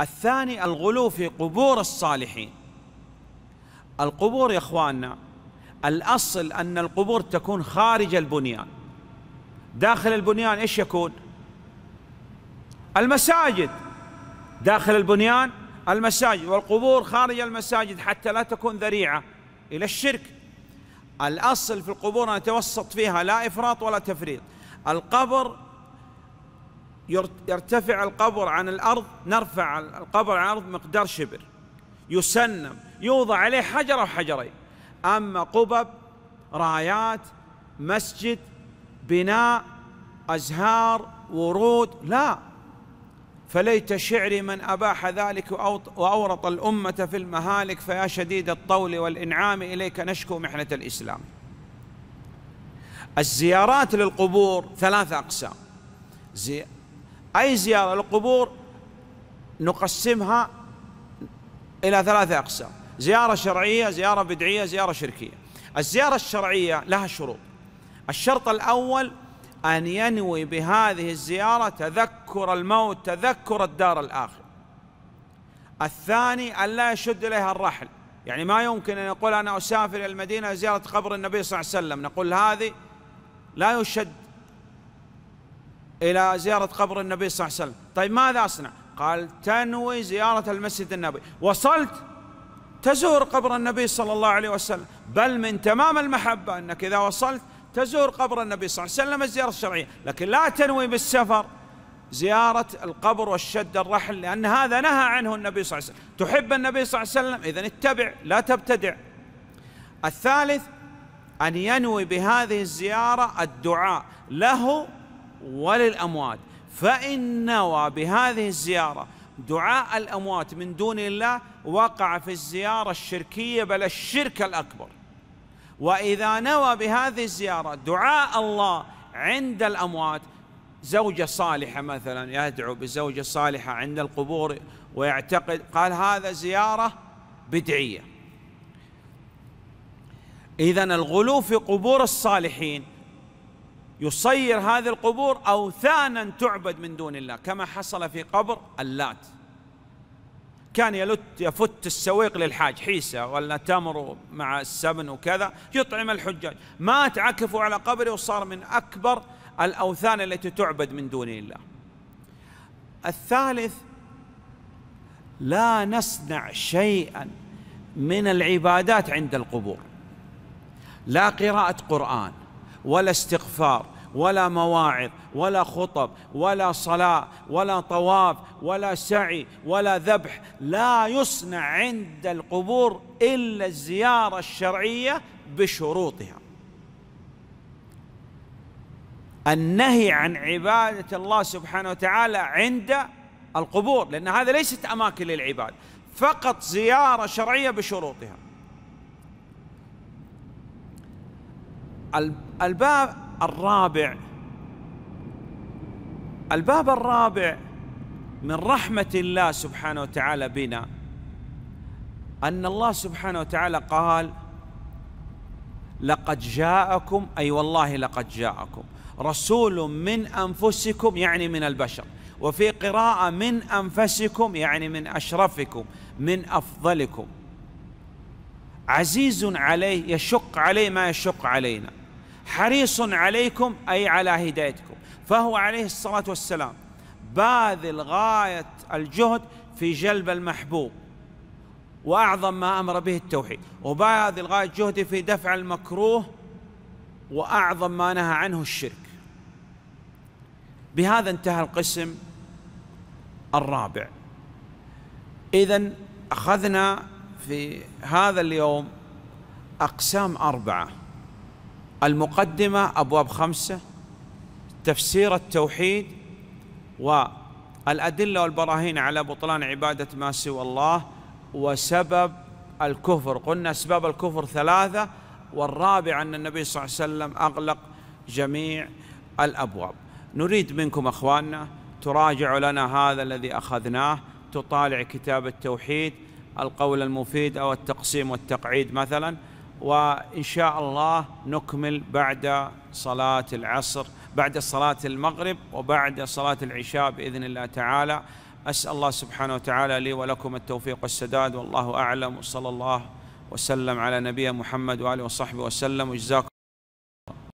الثاني الغلو في قبور الصالحين القبور يا اخواننا الاصل ان القبور تكون خارج البنيان داخل البنيان ايش يكون المساجد داخل البنيان المساجد والقبور خارج المساجد حتى لا تكون ذريعه الى الشرك الاصل في القبور ان نتوسط فيها لا افراط ولا تفريط القبر يرتفع القبر عن الأرض نرفع القبر عن الأرض مقدار شبر يسنم يوضع عليه حجر أو حجرين أما قبب رايات مسجد بناء أزهار ورود لا فليت شعري من أباح ذلك وأورط الأمة في المهالك فيا شديد الطول والإنعام إليك نشكو محنة الإسلام الزيارات للقبور ثلاثة أقسام أي زيارة للقبور نقسمها إلى ثلاثة أقسام زيارة شرعية زيارة بدعية زيارة شركية الزيارة الشرعية لها شروط الشرط الأول أن ينوي بهذه الزيارة تذكر الموت تذكر الدار الآخرة الثاني أن لا يشد إليها الرحل يعني ما يمكن أن يقول أنا أسافر إلى المدينة زيارة قبر النبي صلى الله عليه وسلم نقول هذه لا يشد إلى زيارة قبر النبي صلى الله عليه وسلم طيب ماذا أصنع قال تنوي زيارة المسجد النبوي وصلت تزور قبر النبي صلى الله عليه وسلم بل من تمام المحبة أنك إذا وصلت تزور قبر النبي صلى الله عليه وسلم الزيارة الشرعية لكن لا تنوي بالسفر زيارة القبر والشد الرحل لأن هذا نهى عنه النبي صلى الله عليه وسلم تحب النبي صلى الله عليه وسلم إذا اتبع لا تبتدع الثالث أن ينوي بهذه الزيارة الدعاء له وللأموات فإن نوى بهذه الزيارة دعاء الأموات من دون الله وقع في الزيارة الشركية بل الشرك الأكبر وإذا نوى بهذه الزيارة دعاء الله عند الأموات زوجة صالحة مثلا يدعو بزوجة صالحة عند القبور ويعتقد قال هذا زيارة بدعية إذا الغلو في قبور الصالحين يصير هذه القبور أوثانا تعبد من دون الله كما حصل في قبر اللات كان يلت يفت السويق للحاج حيسة ولا تمر مع السبن وكذا يطعم الحجاج مات عكفوا على قبره وصار من أكبر الأوثان التي تعبد من دون الله الثالث لا نصنع شيئا من العبادات عند القبور لا قراءة قرآن ولا استغفار ولا مواعظ ولا خطب ولا صلاة ولا طواف ولا سعي ولا ذبح لا يصنع عند القبور إلا الزيارة الشرعية بشروطها النهي عن عبادة الله سبحانه وتعالى عند القبور لأن هذا ليست أماكن للعبادة فقط زيارة شرعية بشروطها الباب الرابع الباب الرابع من رحمة الله سبحانه وتعالى بنا أن الله سبحانه وتعالى قال لقد جاءكم أي والله لقد جاءكم رسول من أنفسكم يعني من البشر وفي قراءة من أنفسكم يعني من أشرفكم من أفضلكم عزيز عليه يشق عليه ما يشق علينا حريص عليكم أي على هدايتكم فهو عليه الصلاة والسلام باذل غاية الجهد في جلب المحبوب وأعظم ما أمر به التوحيد وباذل غاية جهده في دفع المكروه وأعظم ما نهى عنه الشرك بهذا انتهى القسم الرابع إذا أخذنا في هذا اليوم أقسام أربعة المقدمة أبواب خمسة تفسير التوحيد والأدلة والبراهين على بطلان عبادة ما سوى الله وسبب الكفر قلنا أسباب الكفر ثلاثة والرابع أن النبي صلى الله عليه وسلم أغلق جميع الأبواب نريد منكم أخواننا تراجع لنا هذا الذي أخذناه تطالع كتاب التوحيد القول المفيد أو التقسيم والتقعيد مثلاً وإن شاء الله نكمل بعد صلاة العصر بعد صلاة المغرب وبعد صلاة العشاء بإذن الله تعالى أسأل الله سبحانه وتعالى لي ولكم التوفيق والسداد والله أعلم وصلى الله وسلم على نبينا محمد وآله وصحبه وسلم وجزاكم